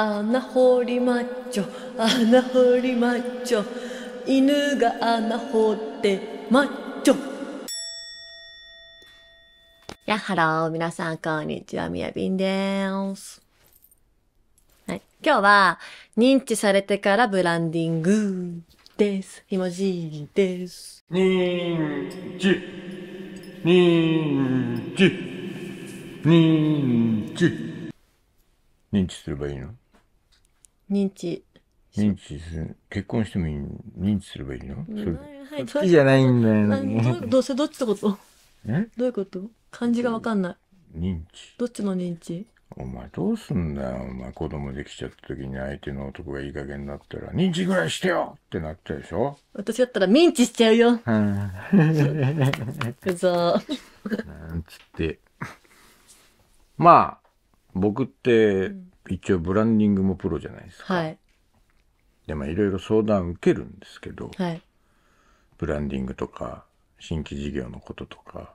穴掘りマッチョ穴掘りマッチョ犬が穴掘ってマッチョやハロー皆さんこんにちはみやびんですはい、今日は認知されてからブランディングです。ひもじいです。認知。認知。認知。認知すればいいの認知認知する結婚してもいい認知すればいいの、うんはい、好きじゃないんだよなどうせどっちってことえどういうこと漢字がわかんない認知どっちの認知お前どうすんだよお前子供できちゃった時に相手の男がいい加減になったら認知ぐらいしてよってなっちゃうでしょ私だったら認知しちゃうよ、はあ、うなんつってまあ僕って、うん一応ブランディングもプロじゃないですか。はい。でまあいろいろ相談受けるんですけど、はい、ブランディングとか新規事業のこととか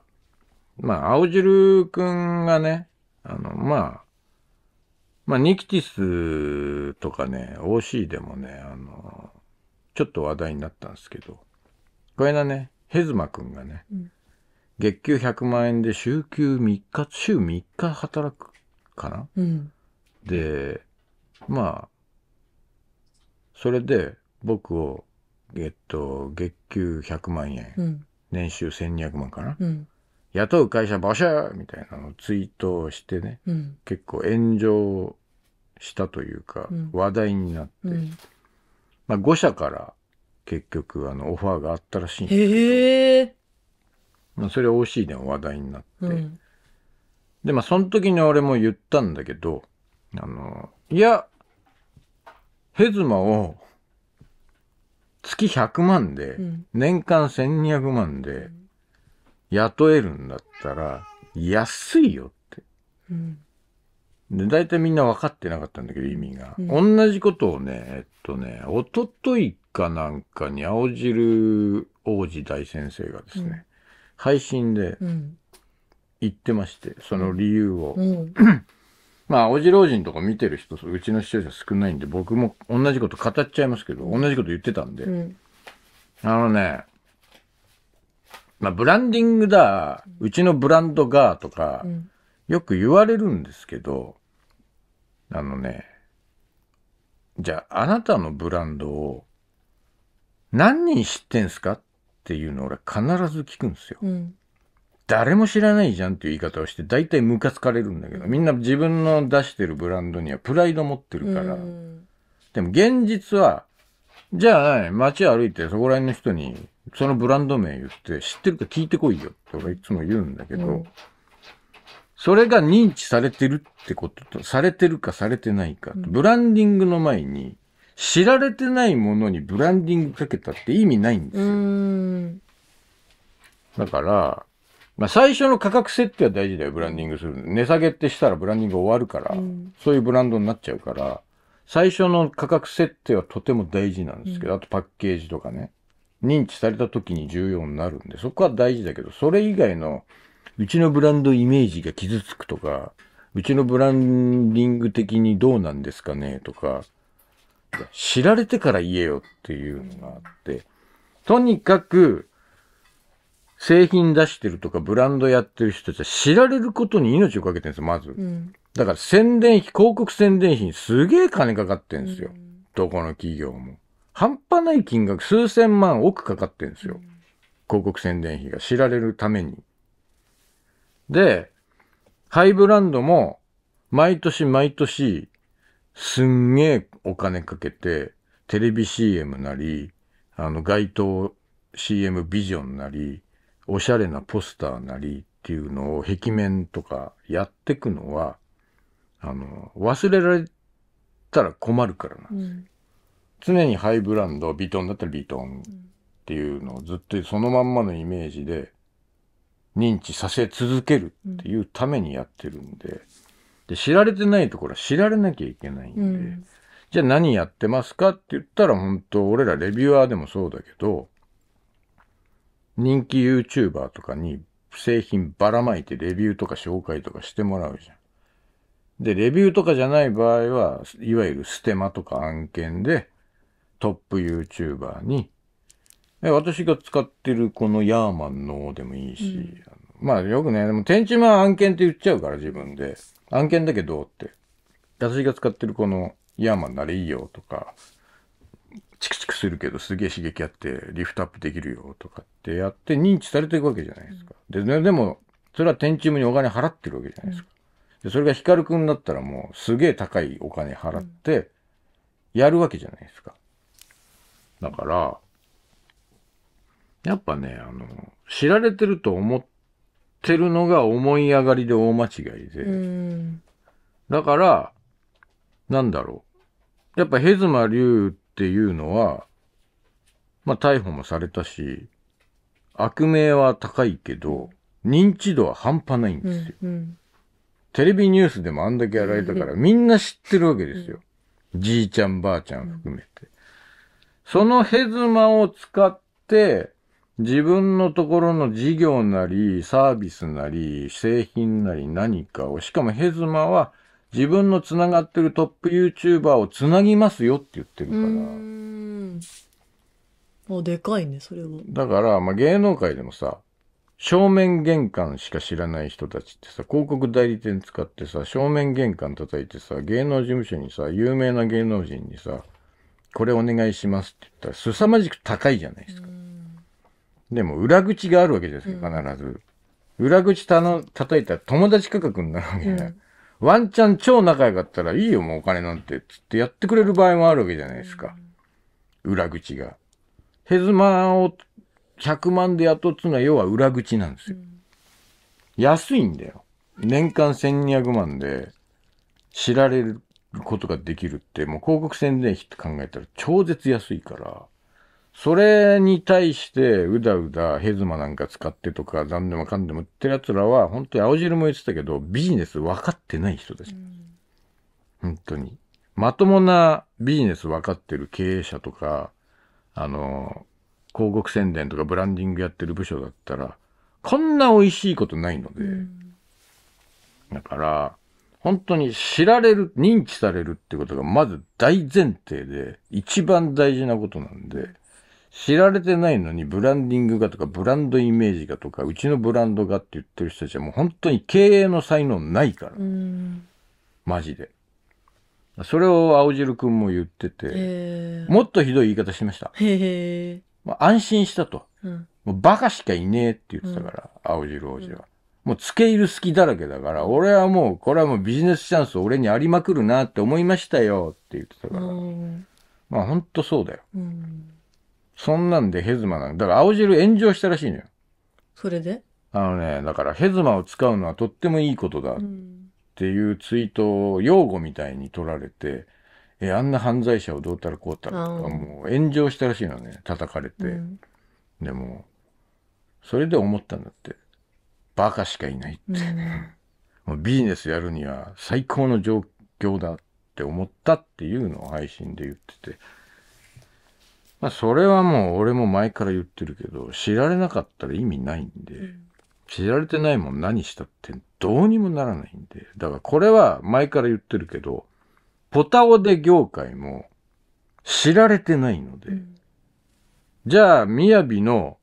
まあ青汁くんがねあのまあまあニキティスとかね OC でもねあのちょっと話題になったんですけどこれなねヘズマくんがね、うん、月給100万円で週休3日週3日働くかな、うん、で、まあ、それで僕を、えっと、月給100万円、うん、年収1200万かな、うん、雇う会社しゃみたいなのをツイートをしてね、うん、結構炎上したというか、話題になって、まあ、5社から結局あのオファーがあったらしいんですけど、まあ、それ OC でも話題になって、でまあその時に俺も言ったんだけどあの、いや、ヘズマを月100万で、年間1200万で雇えるんだったら、安いよって。うん、で、大体みんな分かってなかったんだけど、意味が。うん、同じことをね、えっとね、おとといかなんかに青汁王子大先生がですね、うん、配信で言ってまして、その理由を。まあ、おじ老人とか見てる人、うちの視聴者少ないんで、僕も同じこと語っちゃいますけど、同じこと言ってたんで。うん、あのね、まあ、ブランディングだ、うちのブランドが、とか、よく言われるんですけど、あのね、じゃあ、あなたのブランドを、何人知ってんすかっていうのを俺必ず聞くんですよ。うん誰も知らないじゃんっていう言い方をして、大体ムカつかれるんだけど、みんな自分の出してるブランドにはプライド持ってるから、でも現実は、じゃあ、街歩いてそこら辺の人に、そのブランド名言って、知ってるか聞いてこいよって俺いつも言うんだけど、うん、それが認知されてるってことと、されてるかされてないか、うん、ブランディングの前に、知られてないものにブランディングかけたって意味ないんですよ。だから、まあ、最初の価格設定は大事だよ、ブランディングする。値下げってしたらブランディング終わるから、うん、そういうブランドになっちゃうから、最初の価格設定はとても大事なんですけど、うん、あとパッケージとかね、認知された時に重要になるんで、そこは大事だけど、それ以外の、うちのブランドイメージが傷つくとか、うちのブランディング的にどうなんですかねとか、知られてから言えよっていうのがあって、とにかく製品出してるとかブランドやってる人たちは知られることに命をかけてるんですよ、まず。うん、だから宣伝費、広告宣伝費にすげえ金かかってるんですよ。うん、どこの企業も。半端ない金額、数千万億かかってるんですよ。うん、広告宣伝費が知られるために。で、ハイブランドも毎年毎年すんげえお金かけて、テレビ CM なり、あの街頭 CM ビジョンなり、おしゃれなポスターなりっていうのを壁面とかやってくのは、あの、忘れられたら困るからなんです、うん、常にハイブランド、ビトンだったらビトンっていうのをずっとそのまんまのイメージで認知させ続けるっていうためにやってるんで、で知られてないところは知られなきゃいけないんで、うん、じゃあ何やってますかって言ったら本当俺らレビュアーでもそうだけど、人気 YouTuber とかに製品ばらまいてレビューとか紹介とかしてもらうじゃん。で、レビューとかじゃない場合は、いわゆるステマとか案件で、トップ YouTuber に、え私が使ってるこのヤーマンのでもいいし、うん、まあよくね、でも天地マン案件って言っちゃうから自分で、案件だけどって、私が使ってるこのヤーマンならいいよとか、チクチクするけどすげえ刺激あってリフトアップできるよとかってやって認知されていくわけじゃないですか。で、でも、それは天チームにお金払ってるわけじゃないですか。で、それが光くんだったらもうすげえ高いお金払ってやるわけじゃないですか。だから、やっぱね、あの、知られてると思ってるのが思い上がりで大間違いで。だから、なんだろう。やっぱヘズマリュウっていうのは、まあ、逮捕もされたし、悪名は高いけど、認知度は半端ないんですよ。うんうん、テレビニュースでもあんだけやられたから、みんな知ってるわけですよ。じいちゃんばあちゃん含めて。そのヘズマを使って、自分のところの事業なり、サービスなり、製品なり何かを、しかもヘズマは自分のつながってるトップ YouTuber をつなぎますよって言ってるから。うでかいね、それは。だから、まあ、芸能界でもさ、正面玄関しか知らない人たちってさ、広告代理店使ってさ、正面玄関叩いてさ、芸能事務所にさ、有名な芸能人にさ、これお願いしますって言ったら、凄まじく高いじゃないですか。でも、裏口があるわけじゃないですか、必ず。うん、裏口たの叩いたら友達価格になるわけじゃない。うんワンチャン超仲良かったらいいよもうお金なんて、つってやってくれる場合もあるわけじゃないですか。裏口が。ヘズマを100万で雇うつのは要は裏口なんですよ。安いんだよ。年間1200万で知られることができるって、もう広告宣伝費って考えたら超絶安いから。それに対して、うだうだ、ヘズマなんか使ってとか、何でもかんでも言ってる奴らは、本当に青汁も言ってたけど、ビジネス分かってない人たち。本当に。まともなビジネス分かってる経営者とか、あの、広告宣伝とかブランディングやってる部署だったら、こんな美味しいことないので、だから、本当に知られる、認知されるってことがまず大前提で、一番大事なことなんで、知られてないのにブランディングがとかブランドイメージがとかうちのブランドがって言ってる人たちはもう本当に経営の才能ないから、マジでそれを青汁くんも言っててもっとひどい言い方しましたまあ、安心したと、うん、もうバカしかいねえって言ってたから、うん、青汁王子は、うん、もう付け入る隙だらけだから俺はもうこれはもうビジネスチャンス俺にありまくるなって思いましたよって言ってたから、まあ本当そうだよ、うんそんなんでヘズマなんだから青汁炎上したらしいのよ。それであのね、だからヘズマを使うのはとってもいいことだっていうツイートを擁護みたいに取られて、え、あんな犯罪者をどうたらこうたらとか、もう炎上したらしいのね、叩かれて。うん、でも、それで思ったんだって。バカしかいないって。うん、もうビジネスやるには最高の状況だって思ったっていうのを配信で言ってて。まあ、それはもう俺も前から言ってるけど、知られなかったら意味ないんで、知られてないもん何したってどうにもならないんで、だからこれは前から言ってるけど、ポタオで業界も知られてないので、じゃあ、みやびの、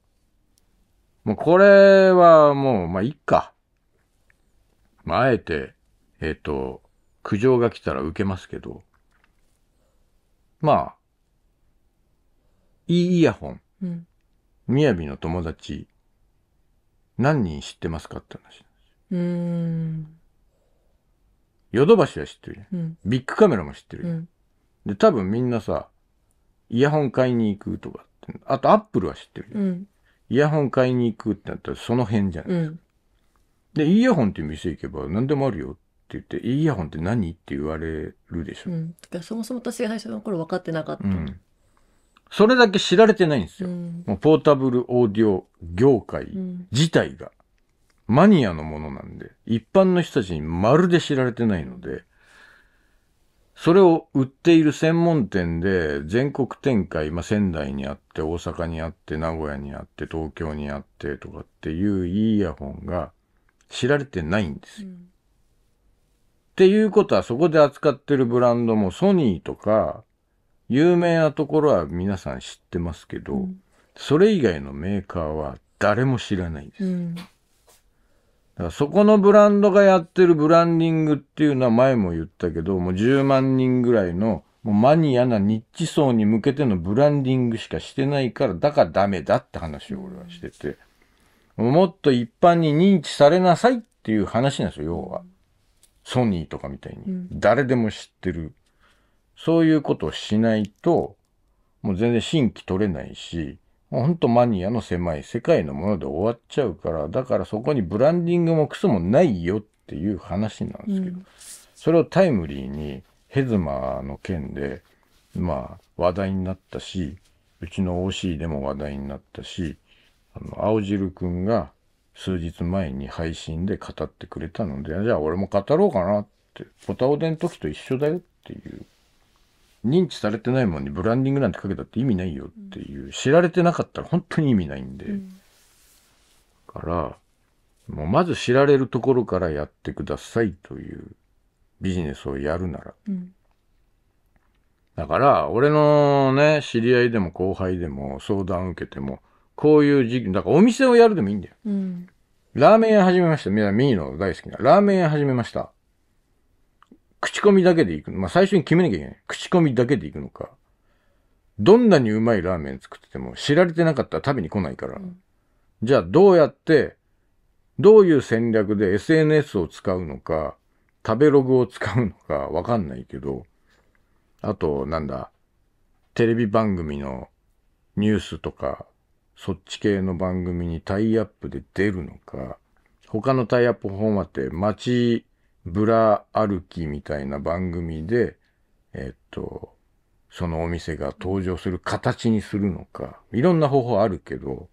もうこれはもう、まあ、いっか。まあ、あえて、えっ、ー、と、苦情が来たら受けますけど、まあ、いいイヤホン、うん、みやびの友達、何人知ってますかって話なんですよ。ヨドバシは知ってる、うん、ビッグカメラも知ってる、うん、で、多分みんなさ、イヤホン買いに行くとかって、あとアップルは知ってる、うん、イヤホン買いに行くってなったらその辺じゃないですか。で、イヤホンって店行けば何でもあるよって言って、イヤホンって何って言われるでしょ。うん、そもそも私が最初の頃分かってなかった。うん、それだけ知られてないんですよ。うん、ポータブルオーディオ業界自体が、マニアのものなんで、一般の人たちにまるで知られてないので、それを売っている専門店で全国展開、まあ、仙台にあって、大阪にあって、名古屋にあって、東京にあってとかっていうイヤホンが知られてないんですよ。うん、っていうことはそこで扱ってるブランドもソニーとか有名なところは皆さん知ってますけど、うん、それ以外のメーカーは誰も知らないです。うん、だからそこのブランドがやってるブランディングっていうのは前も言ったけど、もう10万人ぐらいのもうマニアなニッチ層に向けてのブランディングしかしてないから、だからダメだって話を俺はしてて、もっと一般に認知されなさいっていう話なんですよ、要は。ソニーとかみたいに。誰でも知ってるそういうことをしないと、もう全然新規取れないし、ほんとマニアの狭い世界のもので終わっちゃうから、だからそこにブランディングもクソもないよっていう話なんですけど、うん、それをタイムリーにヘズマの件で、まあ話題になったし、うちの OC でも話題になったし、あの、青汁くんが数日前に配信で語ってくれたので、じゃあ俺も語ろうかなって、ポタオデの時と一緒だよっていう認知されてないもんにブランディングなんてかけたって意味ないよっていう、知られてなかったら本当に意味ないんで、うん、からもうまず知られるところからやってくださいというビジネスをやるなら、うん、だから俺のね知り合いでも後輩でも相談受けてもこういう時期だからお店をやるでもいいんだよ、うん、ラーメン屋始めましたみんなミーの大好きなラーメン屋始めました口コミだけで行く。まあ、最初に決めなきゃいけない。口コミだけでいくのか。どんなにうまいラーメン作ってても知られてなかったら食べに来ないから。うん、じゃあどうやって、どういう戦略で SNS を使うのか、食べログを使うのかわかんないけど、あと、なんだ、テレビ番組のニュースとか、そっち系の番組にタイアップで出るのか、他のタイアップフォーマットで街ブラ歩きみたいな番組で、えっと、そのお店が登場する形にするのか、いろんな方法あるけど、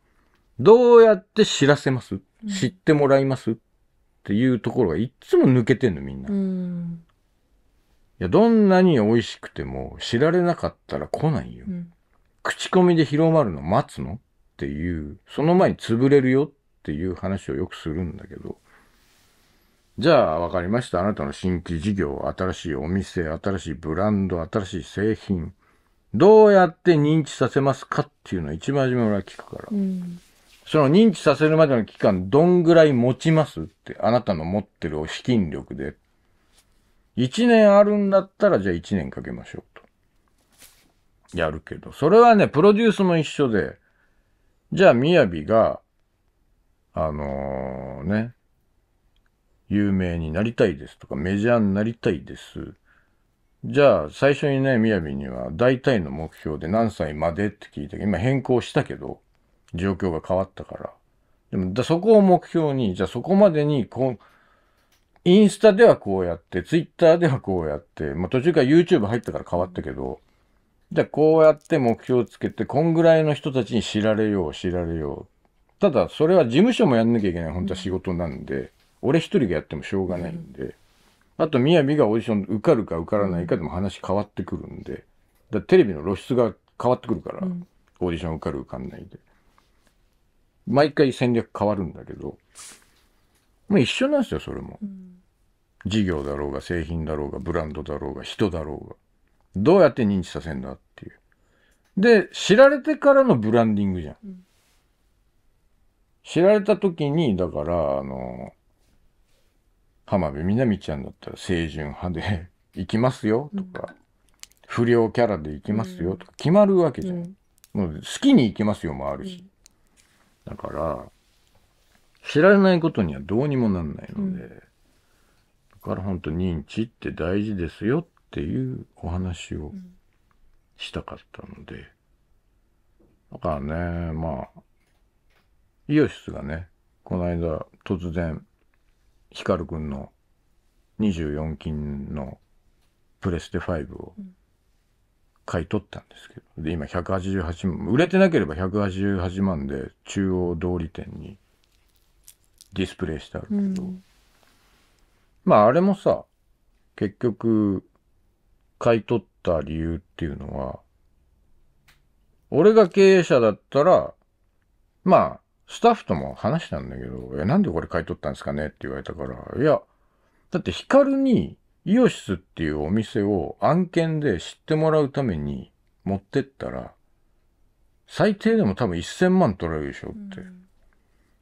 どうやって知らせます知ってもらいます、っていうところがいつも抜けてんの、みんな。ん、いや、どんなに美味しくても知られなかったら来ないよ。うん、口コミで広まるの待つのっていう、その前に潰れるよっていう話をよくするんだけど、じゃあ、わかりました。あなたの新規事業、新しいお店、新しいブランド、新しい製品、どうやって認知させますかっていうのは一番初め俺は聞くから。うん、その認知させるまでの期間、どんぐらい持ちますって、あなたの持ってる資金力で。1年あるんだったら、じゃあ1年かけましょうと。やるけど、それはね、プロデュースも一緒で、じゃあ、みやびが、あのー、ね、有名になりたいですとか、メジャーになりたいです。じゃあ、最初にね、みやびには、大体の目標で何歳までって聞いたけど、今変更したけど、状況が変わったから。でも、だそこを目標に、じゃあそこまでに、こう、インスタではこうやって、ツイッターではこうやって、まあ、途中から YouTube 入ったから変わったけど、じゃあこうやって目標をつけて、こんぐらいの人たちに知られよう、知られよう。ただ、それは事務所もやんなきゃいけない、本当は仕事なんで。俺一人がやってもしょうがないんで、あと、みやびがオーディション受かるか受からないかでも話変わってくるんで、だテレビの露出が変わってくるから、オーディション受かる受かんないで。毎回戦略変わるんだけど、まあ一緒なんですよ、それも。事業だろうが、製品だろうが、ブランドだろうが、人だろうが。どうやって認知させんだっていう。で、知られてからのブランディングじゃん。知られた時に、だから、あの、浜辺美波ちゃんだったら清純派で 行きますよとか、うん、不良キャラで行きますよとか決まるわけじゃ、うん。もう好きに行きますよもあるし。だから、知られないことにはどうにもなんないので、うん、だから本当認知って大事ですよっていうお話をしたかったので、だからね、まあ、イオシスがね、この間突然光くんの24金のプレステ5を買い取ったんですけど、で、今188万、売れてなければ188万で中央通り店にディスプレイしてあるけど、うん、まああれもさ、結局、買い取った理由っていうのは、俺が経営者だったら、まあ、スタッフとも話したんだけど、え、なんでこれ買い取ったんですかねって言われたから、いや、だってヒカルにイオシスっていうお店を案件で知ってもらうために持ってったら、最低でも多分1000万取られるでしょって。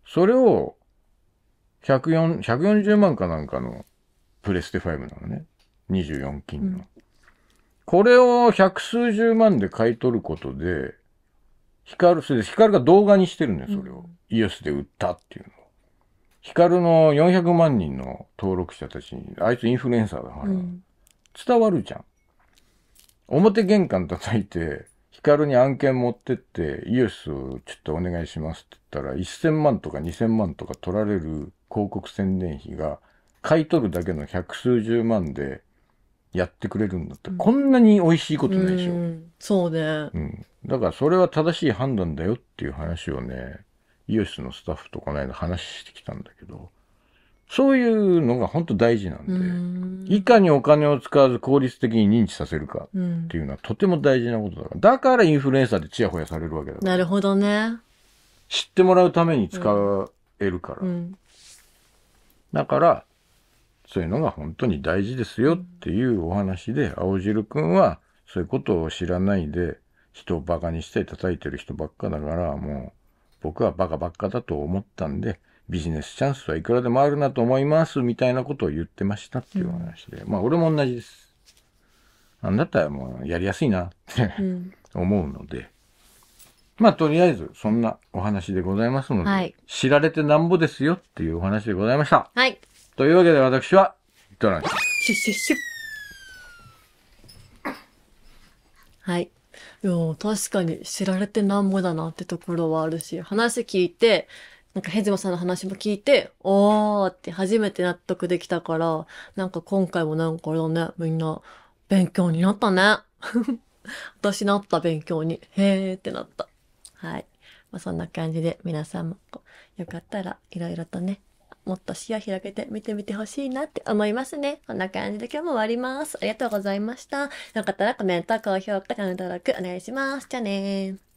それを1 4 140万かなんかのプレステ5なのね。24金の。うん、これを百数十万で買い取ることで、ヒカル、それでヒカルが動画にしてるんだよ、それを。イエスで売ったっていうの。ヒカルの400万人の登録者たちに、あいつインフルエンサーだから、伝わるじゃん。表玄関叩いて、ヒカルに案件持ってって、イエスちょっとお願いしますって言ったら、1000万とか2000万とか取られる広告宣伝費が、買い取るだけの百数十万で、やってくれるんだって、こんなに美味しいことないでしょ。うん、そうね、うん。だからそれは正しい判断だよっていう話をね、イオシスのスタッフとこの間話してきたんだけど、そういうのが本当大事なんで、うん、いかにお金を使わず効率的に認知させるかっていうのはとても大事なことだから、だからインフルエンサーでチヤホヤされるわけだから。なるほどね。知ってもらうために使えるから。だから、そういうのが本当に大事ですよっていうお話で、青汁くんはそういうことを知らないで、人をバカにして叩いてる人ばっかだから、もう僕はバカばっかだと思ったんで、ビジネスチャンスはいくらでもあるなと思いますみたいなことを言ってましたっていう話で、うん、まあ俺も同じです。なんだったらもうやりやすいなってうん、思うので、まあとりあえずそんなお話でございますので、はい、知られてなんぼですよっていうお話でございました。はい。というわけで私は、ドランシュッシュッシュはい。でも確かに知られてなんぼだなってところはあるし、話聞いて、なんかヘズマさんの話も聞いて、おーって初めて納得できたから、なんか今回もなんかあれだね、みんな勉強になったね。私なった勉強に、へーってなった。はい。まあ、そんな感じで皆さんもよかったらいろいろとね、もっと視野開けて見てみてほしいなって思いますね。こんな感じで今日も終わります。ありがとうございました。よかったらコメント、高評価、チャンネル登録お願いします。じゃあねー。